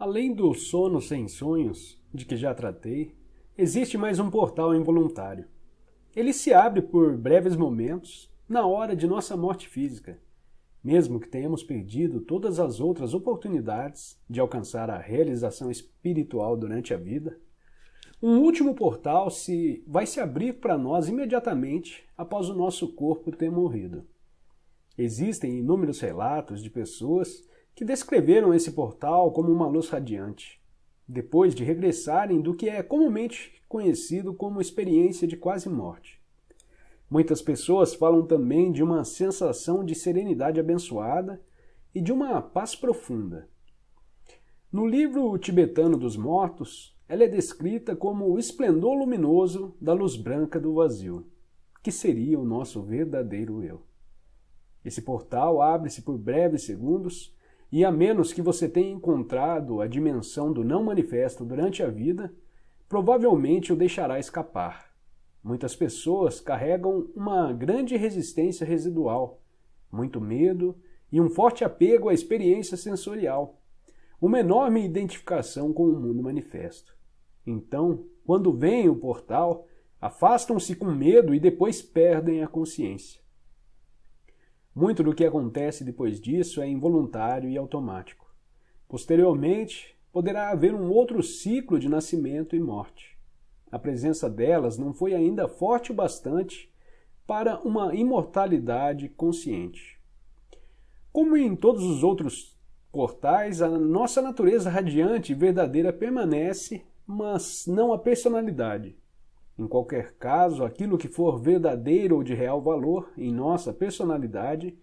Além do sono sem sonhos, de que já tratei, existe mais um portal involuntário. Ele se abre por breves momentos na hora de nossa morte física, mesmo que tenhamos perdido todas as outras oportunidades de alcançar a realização espiritual durante a vida. Um último portal se vai se abrir para nós imediatamente após o nosso corpo ter morrido. Existem inúmeros relatos de pessoas que descreveram esse portal como uma luz radiante, depois de regressarem do que é comumente conhecido como experiência de quase morte. Muitas pessoas falam também de uma sensação de serenidade abençoada e de uma paz profunda. No livro Tibetano dos Mortos, ela é descrita como o esplendor luminoso da luz branca do vazio, que seria o nosso verdadeiro eu. Esse portal abre-se por breves segundos e a menos que você tenha encontrado a dimensão do não manifesto durante a vida, provavelmente o deixará escapar. Muitas pessoas carregam uma grande resistência residual, muito medo e um forte apego à experiência sensorial, uma enorme identificação com o mundo manifesto. Então, quando vem o portal, afastam-se com medo e depois perdem a consciência. Muito do que acontece depois disso é involuntário e automático. Posteriormente, poderá haver um outro ciclo de nascimento e morte. A presença delas não foi ainda forte o bastante para uma imortalidade consciente. Como em todos os outros portais, a nossa natureza radiante e verdadeira permanece, mas não a personalidade. Em qualquer caso, aquilo que for verdadeiro ou de real valor em nossa personalidade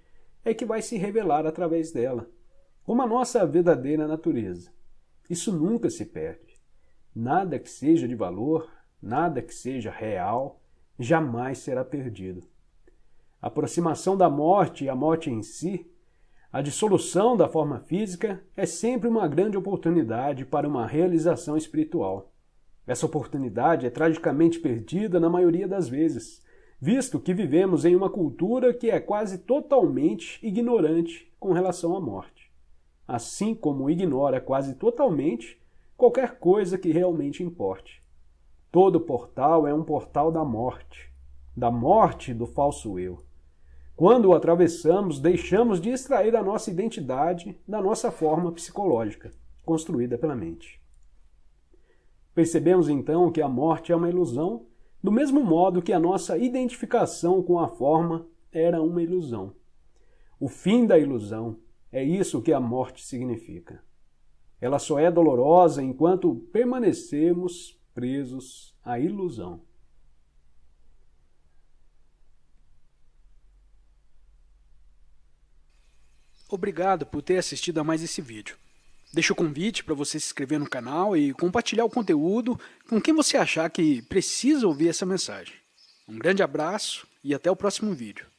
é que vai se revelar através dela, como a nossa verdadeira natureza. Isso nunca se perde. Nada que seja de valor, nada que seja real, jamais será perdido. A aproximação da morte e a morte em si, a dissolução da forma física, é sempre uma grande oportunidade para uma realização espiritual. Essa oportunidade é tragicamente perdida na maioria das vezes, visto que vivemos em uma cultura que é quase totalmente ignorante com relação à morte. Assim como ignora quase totalmente qualquer coisa que realmente importe. Todo portal é um portal da morte, da morte do falso eu. Quando o atravessamos, deixamos de extrair a nossa identidade da nossa forma psicológica, construída pela mente. Percebemos então que a morte é uma ilusão, do mesmo modo que a nossa identificação com a forma era uma ilusão. O fim da ilusão é isso que a morte significa. Ela só é dolorosa enquanto permanecermos presos à ilusão. Obrigado por ter assistido a mais esse vídeo. Deixo o convite para você se inscrever no canal e compartilhar o conteúdo com quem você achar que precisa ouvir essa mensagem. Um grande abraço e até o próximo vídeo.